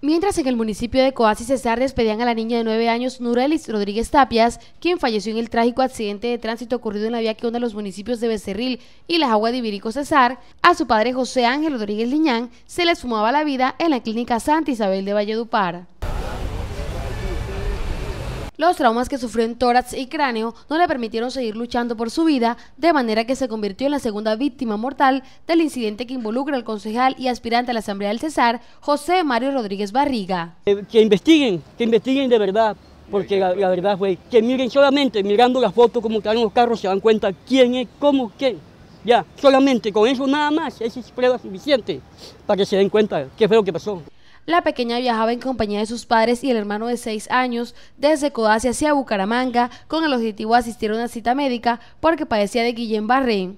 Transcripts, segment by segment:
Mientras en el municipio de y Cesar despedían a la niña de 9 años Nurelis Rodríguez Tapias, quien falleció en el trágico accidente de tránsito ocurrido en la vía que une los municipios de Becerril y Las Aguas de Ibirico Cesar, a su padre José Ángel Rodríguez Liñán se le sumaba la vida en la clínica Santa Isabel de Valledupar. Los traumas que sufrió en tórax y cráneo no le permitieron seguir luchando por su vida, de manera que se convirtió en la segunda víctima mortal del incidente que involucra al concejal y aspirante a la Asamblea del Cesar, José Mario Rodríguez Barriga. Eh, que, investiguen, que investiguen de verdad, porque la, verdad fue que miren solamente, mirando las fotos como quedaron los carros, se dan cuenta quién es, cómo, qué. Ya, solamente con eso nada más, esa es prueba suficiente para que se den cuenta qué fue lo que pasó. La pequeña viajaba en compañía de sus padres y el hermano de seis años desde Codazzi hacia Bucaramanga con el objetivo de asistir a una cita médica porque padecía de Guillén barré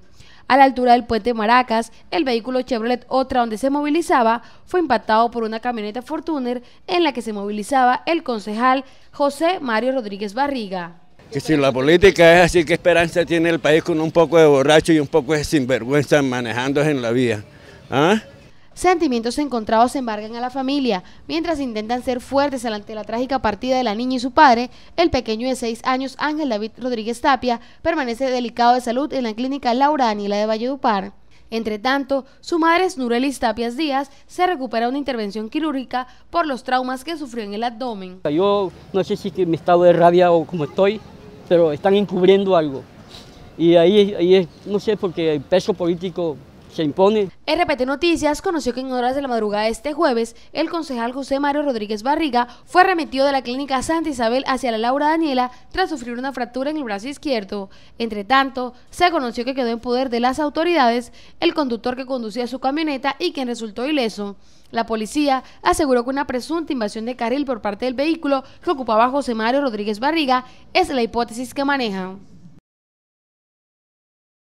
A la altura del puente Maracas, el vehículo Chevrolet Otra donde se movilizaba fue impactado por una camioneta Fortuner en la que se movilizaba el concejal José Mario Rodríguez Barriga. Que si la política es así, ¿qué esperanza tiene el país con un poco de borracho y un poco de sinvergüenza manejándose en la vía? ¿Ah? Sentimientos encontrados embargan a la familia. Mientras intentan ser fuertes ante la trágica partida de la niña y su padre, el pequeño de seis años Ángel David Rodríguez Tapia permanece delicado de salud en la clínica Laura la de Valledupar. Entre tanto, su madre, Snurelis Tapias Díaz, se recupera de una intervención quirúrgica por los traumas que sufrió en el abdomen. Yo no sé si mi estado de rabia o como estoy, pero están encubriendo algo. Y ahí, ahí es, no sé, porque el peso político RPT Noticias conoció que en horas de la madrugada de este jueves, el concejal José Mario Rodríguez Barriga fue remitido de la clínica Santa Isabel hacia la Laura Daniela tras sufrir una fractura en el brazo izquierdo. Entre tanto, se conoció que quedó en poder de las autoridades el conductor que conducía su camioneta y quien resultó ileso. La policía aseguró que una presunta invasión de carril por parte del vehículo que ocupaba José Mario Rodríguez Barriga es la hipótesis que manejan.